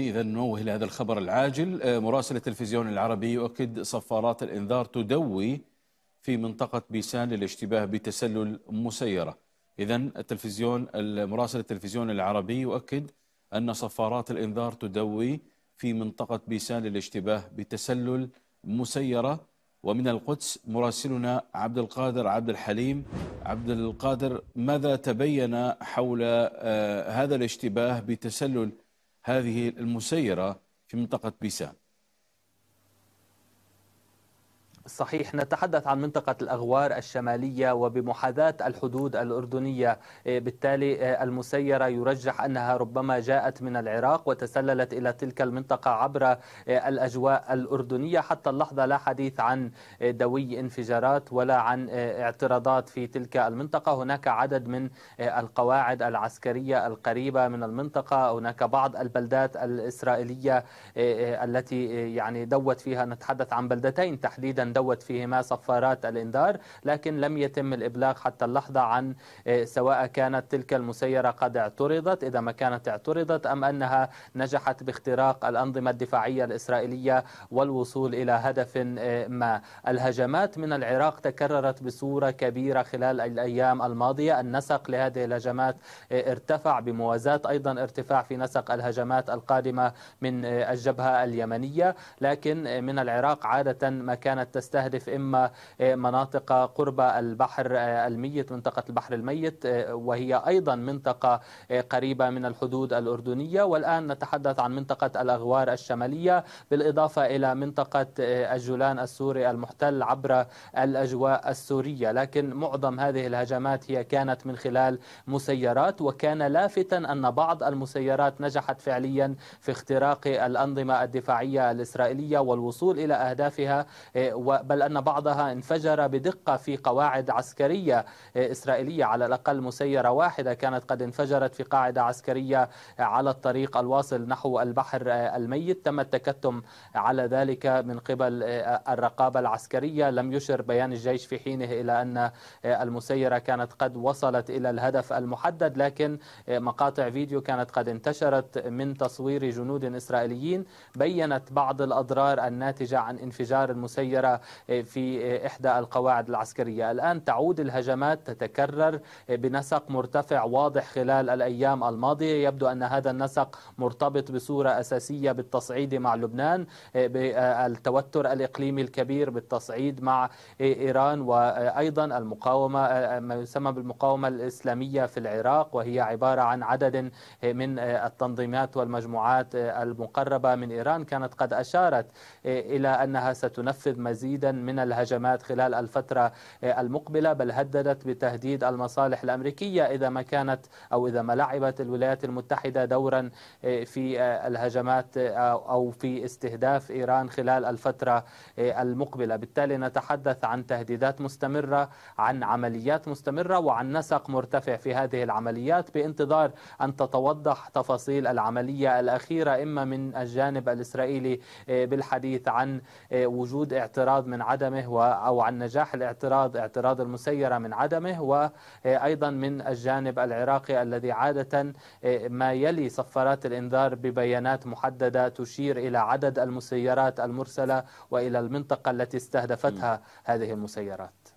إذا نوه إلى هذا الخبر العاجل آه، مراسل التلفزيون العربي يؤكد صفارات الإنذار تدوي في منطقة بيسان للاشتباه بتسلل مسيرة إذا التلفزيون مراسل التلفزيون العربي يؤكد أن صفارات الإنذار تدوي في منطقة بيسان للاشتباه بتسلل مسيرة ومن القدس مراسلنا عبد القادر عبد الحليم عبد القادر ماذا تبين حول آه، هذا الاشتباه بتسلل هذه المسيرة في منطقة بيسان صحيح نتحدث عن منطقة الأغوار الشمالية وبمحاذاة الحدود الأردنية آه، بالتالي آه، المسيرة يرجح أنها ربما جاءت من العراق وتسللت إلى تلك المنطقة عبر آه، الأجواء الأردنية حتى اللحظة لا حديث عن دوي انفجارات ولا عن اعتراضات في تلك المنطقة هناك عدد من القواعد العسكرية القريبة من المنطقة هناك بعض البلدات الإسرائيلية التي يعني دوت فيها نتحدث عن بلدتين تحديدا دوت فيهما صفارات الإنذار لكن لم يتم الإبلاغ حتى اللحظة عن آه، سواء كانت تلك المسيرة قد اعترضت إذا ما كانت اعترضت أم أنها نجحت باختراق الأنظمة الدفاعية الإسرائيلية والوصول إلى هدف آه، ما الهجمات من العراق تكررت بصورة كبيرة خلال الأيام الماضية النسق لهذه الهجمات آه، ارتفع بموازاة أيضا ارتفاع في نسق الهجمات القادمة من الجبهة اليمنية لكن من العراق عادة ما كانت تستهدف إما آه، مناطق قرب البحر آه، الميت منطقة البحر الميت آه، وهي أيضا منطقة قريبة من الحدود الأردنية والآن نتحدث عن منطقة الأغوار الشمالية بالإضافة إلى منطقة الجولان السوري المحتل عبر الأجواء السورية لكن معظم هذه الهجمات هي كانت من خلال مسيرات وكان لافتا أن بعض المسيرات نجحت فعليا في اختراق الأنظمة الدفاعية الإسرائيلية والوصول إلى أهدافها و بل أن بعضها انفجر بدقة في قواعد عسكرية إسرائيلية على الأقل مسيرة واحدة كانت قد انفجرت في قاعدة عسكرية على الطريق الواصل نحو البحر الميت تم التكتم على ذلك من قبل الرقابة العسكرية لم يشر بيان الجيش في حينه إلى أن المسيرة كانت قد وصلت إلى الهدف المحدد لكن مقاطع فيديو كانت قد انتشرت من تصوير جنود إسرائيليين بينت بعض الأضرار الناتجة عن انفجار المسيرة في إحدى القواعد العسكرية الآن تعود الهجمات تتكرر بنسق مرتفع واضح خلال الأيام الماضية يبدو أن هذا النسق مرتبط بصورة أساسية بالتصعيد مع لبنان بالتوتر الإقليمي الكبير بالتصعيد مع إيران وأيضا المقاومة ما يسمى بالمقاومة الإسلامية في العراق وهي عبارة عن عدد من التنظيمات والمجموعات المقربة من إيران كانت قد أشارت إلى أنها ستنفذ مزيد مزيدا من الهجمات خلال الفترة آه، المقبلة بل هددت بتهديد المصالح الأمريكية إذا ما كانت أو إذا ما لعبت الولايات المتحدة دورا آه، في آه، الهجمات أو في استهداف إيران خلال الفترة المقبلة بالتالي نتحدث عن تهديدات مستمرة عن عمليات مستمرة وعن نسق مرتفع في هذه العمليات بانتظار أن تتوضح تفاصيل العملية الأخيرة إما من الجانب الإسرائيلي بالحديث عن وجود اعتراف الاعتراض من عدمه أو عن نجاح الاعتراض اعتراض المسيرة من عدمه وأيضا آه، من الجانب العراقي الذي عادة آه، ما يلي صفارات الإنذار ببيانات محددة تشير إلى عدد المسيرات المرسلة وإلى المنطقة التي استهدفتها هذه المسيرات